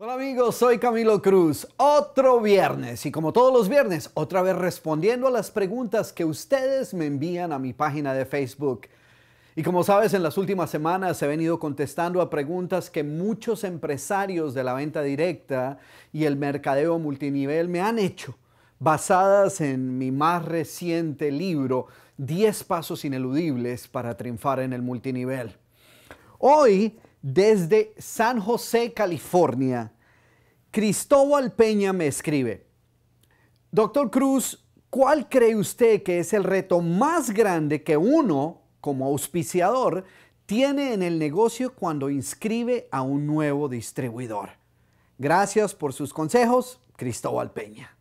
Hola amigos, soy Camilo Cruz. Otro viernes y como todos los viernes, otra vez respondiendo a las preguntas que ustedes me envían a mi página de Facebook. Y como sabes, en las últimas semanas he venido contestando a preguntas que muchos empresarios de la venta directa y el mercadeo multinivel me han hecho, basadas en mi más reciente libro, 10 pasos ineludibles para triunfar en el multinivel. Hoy desde San José, California. Cristóbal Peña me escribe, Doctor Cruz, ¿cuál cree usted que es el reto más grande que uno, como auspiciador, tiene en el negocio cuando inscribe a un nuevo distribuidor? Gracias por sus consejos, Cristóbal Peña.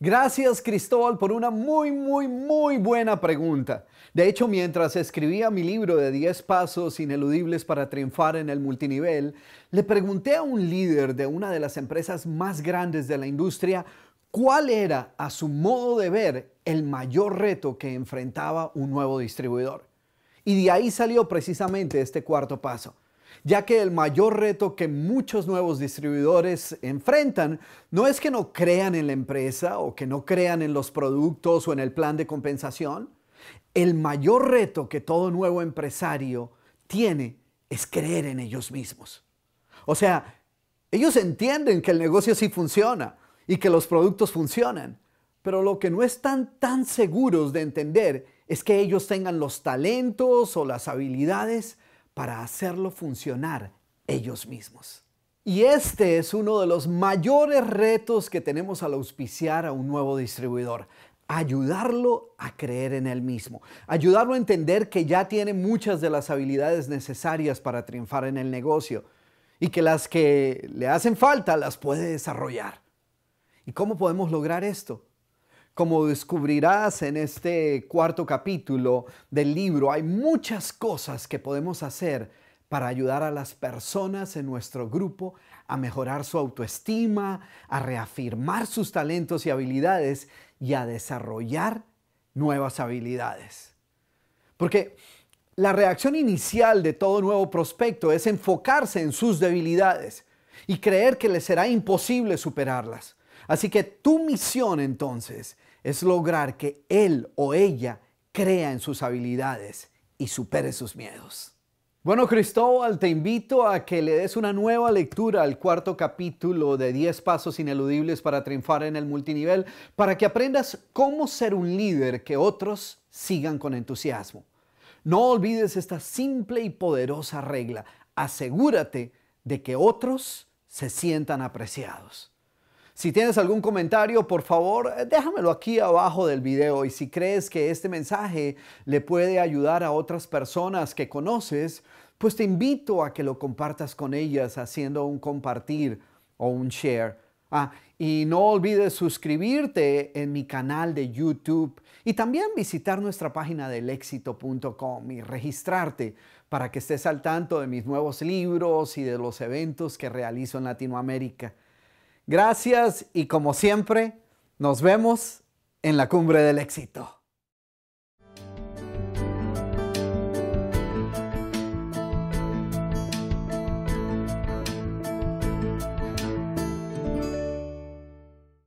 Gracias Cristóbal por una muy, muy, muy buena pregunta. De hecho, mientras escribía mi libro de 10 pasos ineludibles para triunfar en el multinivel, le pregunté a un líder de una de las empresas más grandes de la industria cuál era, a su modo de ver, el mayor reto que enfrentaba un nuevo distribuidor. Y de ahí salió precisamente este cuarto paso, ya que el mayor reto que muchos nuevos distribuidores enfrentan no es que no crean en la empresa o que no crean en los productos o en el plan de compensación. El mayor reto que todo nuevo empresario tiene es creer en ellos mismos. O sea, ellos entienden que el negocio sí funciona y que los productos funcionan, pero lo que no están tan seguros de entender es que ellos tengan los talentos o las habilidades para hacerlo funcionar ellos mismos. Y este es uno de los mayores retos que tenemos al auspiciar a un nuevo distribuidor. Ayudarlo a creer en él mismo, ayudarlo a entender que ya tiene muchas de las habilidades necesarias para triunfar en el negocio y que las que le hacen falta las puede desarrollar. ¿Y cómo podemos lograr esto? Como descubrirás en este cuarto capítulo del libro, hay muchas cosas que podemos hacer para ayudar a las personas en nuestro grupo a mejorar su autoestima, a reafirmar sus talentos y habilidades y a desarrollar nuevas habilidades. Porque la reacción inicial de todo nuevo prospecto es enfocarse en sus debilidades y creer que les será imposible superarlas. Así que tu misión entonces es lograr que él o ella crea en sus habilidades y supere sus miedos. Bueno, Cristóbal, te invito a que le des una nueva lectura al cuarto capítulo de 10 pasos ineludibles para triunfar en el multinivel, para que aprendas cómo ser un líder que otros sigan con entusiasmo. No olvides esta simple y poderosa regla. Asegúrate de que otros se sientan apreciados. Si tienes algún comentario, por favor, eh, déjamelo aquí abajo del video y si crees que este mensaje le puede ayudar a otras personas que conoces, pues te invito a que lo compartas con ellas haciendo un compartir o un share. Ah, y no olvides suscribirte en mi canal de YouTube y también visitar nuestra página del éxito.com y registrarte para que estés al tanto de mis nuevos libros y de los eventos que realizo en Latinoamérica. Gracias y como siempre, nos vemos en la cumbre del éxito.